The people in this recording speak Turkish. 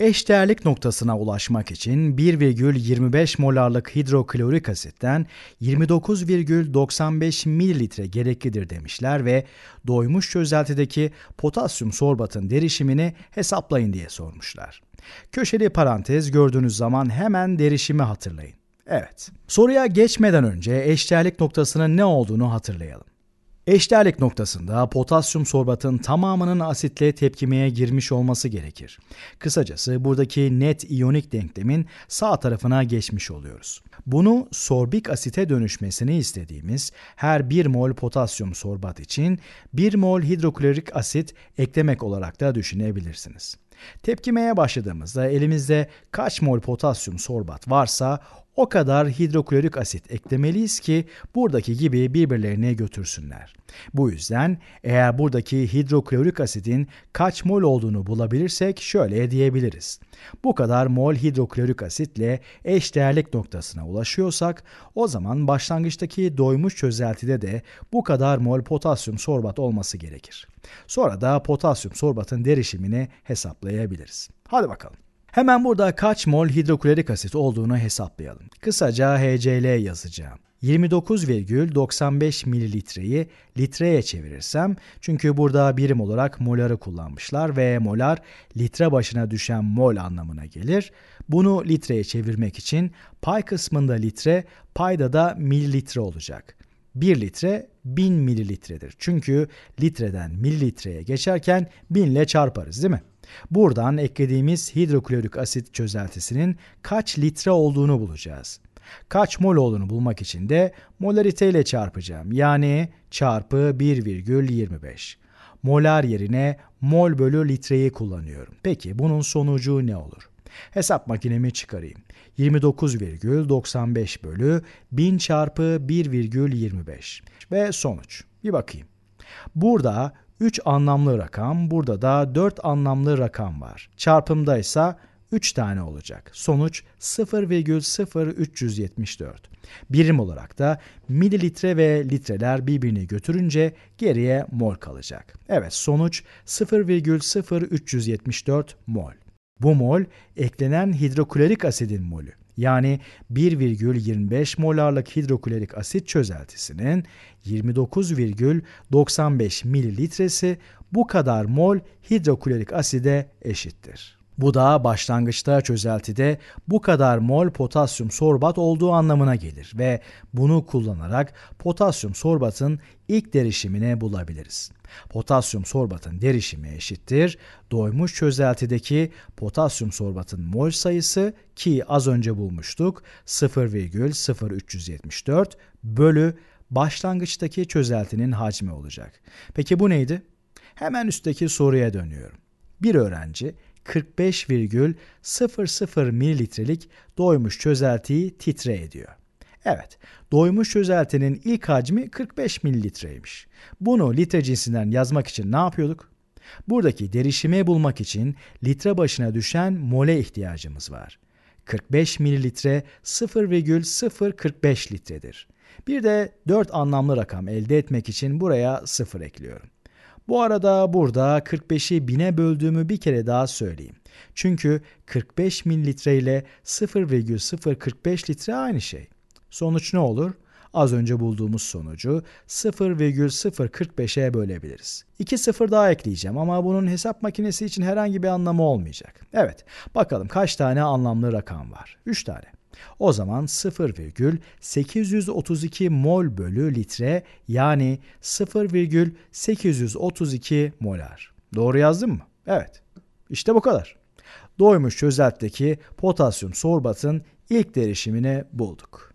Eşdeğerlik noktasına ulaşmak için 1,25 molarlık hidroklorik asitten 29,95 mililitre gereklidir demişler ve doymuş çözeltideki potasyum sorbatın derişimini hesaplayın diye sormuşlar. Köşeli parantez gördüğünüz zaman hemen derişimi hatırlayın. Evet. Soruya geçmeden önce eşdeğerlik noktasının ne olduğunu hatırlayalım. Eşdeğerlik noktasında potasyum sorbatın tamamının asitle tepkimeye girmiş olması gerekir. Kısacası buradaki net iyonik denklemin sağ tarafına geçmiş oluyoruz. Bunu sorbik asite dönüşmesini istediğimiz her 1 mol potasyum sorbat için 1 mol hidroklorik asit eklemek olarak da düşünebilirsiniz. Tepkimeye başladığımızda elimizde kaç mol potasyum sorbat varsa o kadar hidroklorik asit eklemeliyiz ki buradaki gibi birbirlerine götürsünler. Bu yüzden eğer buradaki hidroklorik asidin kaç mol olduğunu bulabilirsek şöyle diyebiliriz. Bu kadar mol hidroklorik asitle eşdeğerlik noktasına ulaşıyorsak o zaman başlangıçtaki doymuş çözeltide de bu kadar mol potasyum sorbat olması gerekir. Sonra da potasyum sorbatın derişimini hesaplayabiliriz. Hadi bakalım. Hemen burada kaç mol hidroklorik asit olduğunu hesaplayalım. Kısaca HCl yazacağım. 29,95 mililitreyi litreye çevirirsem çünkü burada birim olarak moları kullanmışlar ve molar litre başına düşen mol anlamına gelir. Bunu litreye çevirmek için pay kısmında litre, payda da mililitre olacak. 1 litre 1000 mililitredir. Çünkü litreden mililitreye geçerken 1000 ile çarparız değil mi? Buradan eklediğimiz hidroklorik asit çözeltisinin kaç litre olduğunu bulacağız. Kaç mol olduğunu bulmak için de molarite ile çarpacağım. Yani çarpı 1,25. Molar yerine mol bölü litreyi kullanıyorum. Peki bunun sonucu ne olur? Hesap makinemi çıkarayım. 29,95 bölü 1000 çarpı 1,25 ve sonuç. Bir bakayım. Burada 3 anlamlı rakam, burada da 4 anlamlı rakam var. Çarpımda ise 3 tane olacak. Sonuç 0,0374. Birim olarak da mililitre ve litreler birbirini götürünce geriye mol kalacak. Evet sonuç 0,0374 mol. Bu mol eklenen hidroklorik asidin molü yani 1,25 molarlık hidroklorik asit çözeltisinin 29,95 mililitresi bu kadar mol hidroklorik aside eşittir. Bu da başlangıçta çözeltide bu kadar mol potasyum sorbat olduğu anlamına gelir ve bunu kullanarak potasyum sorbatın ilk derişimini bulabiliriz. Potasyum sorbatın derişimi eşittir. Doymuş çözeltideki potasyum sorbatın mol sayısı ki az önce bulmuştuk 0,0374 bölü başlangıçtaki çözeltinin hacmi olacak. Peki bu neydi? Hemen üstteki soruya dönüyorum. Bir öğrenci 45,00 mililitrelik doymuş çözeltiyi titre ediyor. Evet, doymuş çözeltinin ilk hacmi 45 mililitreymiş. Bunu litre cinsinden yazmak için ne yapıyorduk? Buradaki derişimi bulmak için litre başına düşen mole ihtiyacımız var. 45 mililitre 0,045 litredir. Bir de 4 anlamlı rakam elde etmek için buraya 0 ekliyorum. Bu arada burada 45'i 1000'e böldüğümü bir kere daha söyleyeyim. Çünkü 45 mililitre ile 0,045 litre aynı şey. Sonuç ne olur? Az önce bulduğumuz sonucu 0,045'e bölebiliriz. İki sıfır daha ekleyeceğim ama bunun hesap makinesi için herhangi bir anlamı olmayacak. Evet, bakalım kaç tane anlamlı rakam var? 3 tane. O zaman 0,832 mol bölü litre yani 0,832 molar. Doğru yazdım mı? Evet. İşte bu kadar. Doymuş çözeltteki potasyum sorbatın ilk derişimini bulduk.